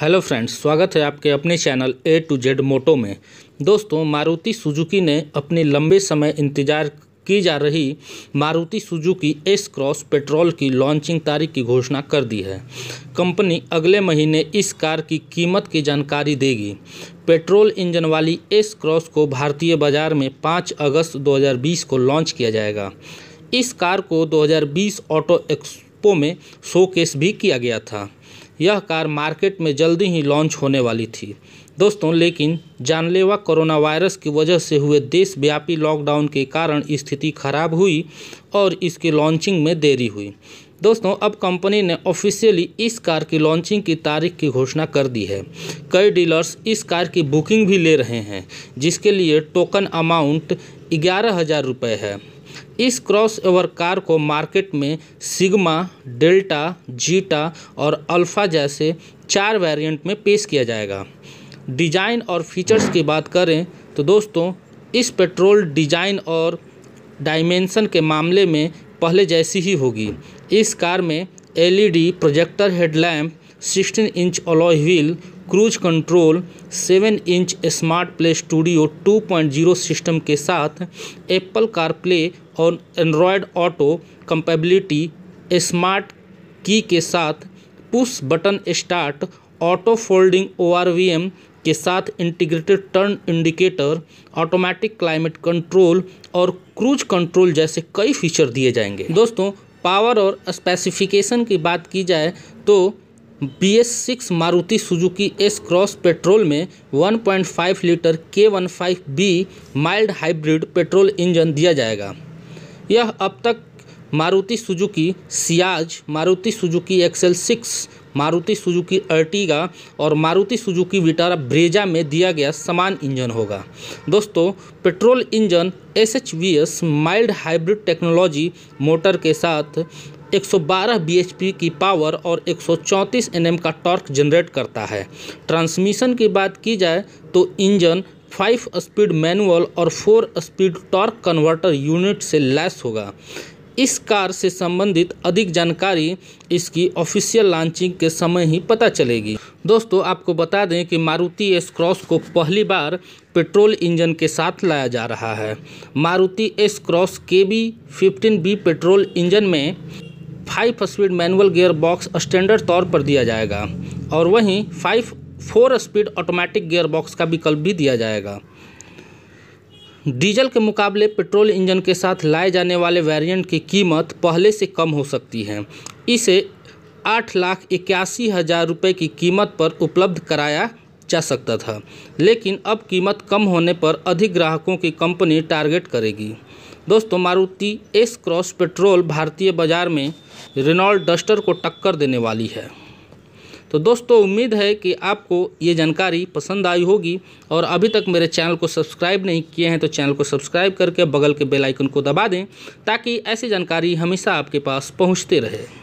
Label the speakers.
Speaker 1: hello friends स्वागत है आपके अपने channel A to Z moto में दोस्तों मारुति सुजुकी ने अपने लंबे समय इंतजार की जा रही Maruti Suzuki S Cross petrol की लॉन्चिंग तारीख की घोषणा कर दी है कंपनी अगले महीने इस कार की कीमत की जानकारी देगी पेट्रोल इंजन वाली एस क्रॉस को भारतीय बाज़ार में 5 अगस्त 2020 को लॉन्च किया जाएगा इस कार को 2020 ऑटो एक्सपो में शोकेस भी किया गया था यह कार मार्केट में जल्दी ही लॉन्च होने वाली थी दोस्तों लेकिन जानलेवा कोरोना वायरस की वजह से हुए देशव्यापी लॉकडाउन के कारण स्थिति खराब हुई और इसके लॉन्चिंग में देरी हुई दोस्तों अब कंपनी ने ऑफिशियली इस कार की लॉन्चिंग की तारीख की घोषणा कर दी है कई डीलर्स इस कार की बुकिंग भी ले रहे हैं जिसके लिए टोकन अमाउंट ग्यारह हज़ार रुपये है इस क्रॉस ओवर कार को मार्केट में सिग्मा डेल्टा जीटा और अल्फा जैसे चार वेरिएंट में पेश किया जाएगा डिजाइन और फीचर्स की बात करें तो दोस्तों इस पेट्रोल डिजाइन और डायमेंशन के मामले में पहले जैसी ही होगी इस कार में LED projector headlamp 16 inch alloy wheel cruise control 7 inch smart play studio 2.0 system के साथ एप्पल कार प्ले और Android auto compatibility smart key के साथ push button start auto folding ओ के साथ integrated turn indicator automatic climate control और cruise control जैसे कई फीचर दिए जाएंगे दोस्तों पावर और स्पेसिफिकेशन की बात की जाए तो B S six Maruti Suzuki S Cross petrol में 1.5 लीटर के one five B mild hybrid petrol engine दिया जाएगा यह अब तक Maruti Suzuki Ciaz Maruti Suzuki XL six Maruti Suzuki Ertiga और मारुति सुजुकी विटारा ब्रेजा में दिया गया समान इंजन होगा दोस्तों petrol engine S H V S mild hybrid technology motor के साथ 112 bhp की पावर और 134 nm का टॉर्क जनरेट करता है ट्रांसमिशन की बात की जाए तो इंजन फाइव स्पीड मैनुअल और four speed torque converter unit से लैस होगा इस कार से संबंधित अधिक जानकारी इसकी ऑफिशियल लॉन्चिंग के समय ही पता चलेगी दोस्तों आपको बता दें कि मारुति एस क्रॉस को पहली बार पेट्रोल इंजन के साथ लाया जा रहा है मारुति एस क्रॉस के B fifteen B petrol engine में five speed manual gear box standard तौर पर दिया जाएगा और वहीं five four speed automatic gear box का विकल्प भी दिया जाएगा डीजल के मुकाबले पेट्रोल इंजन के साथ लाए जाने वाले वेरिएंट की कीमत पहले से कम हो सकती है इसे आठ लाख इक्यासी हज़ार रुपये की कीमत पर उपलब्ध कराया जा सकता था लेकिन अब कीमत कम होने पर अधिक ग्राहकों की कंपनी टारगेट करेगी दोस्तों मारुति एस क्रॉस पेट्रोल भारतीय बाज़ार में रेनॉल्ड डस्टर को टक्कर देने वाली है तो दोस्तों उम्मीद है कि आपको ये जानकारी पसंद आई होगी और अभी तक मेरे चैनल को सब्सक्राइब नहीं किए हैं तो चैनल को सब्सक्राइब करके बगल के बेल आइकन को दबा दें ताकि ऐसी जानकारी हमेशा आपके पास पहुँचते रहे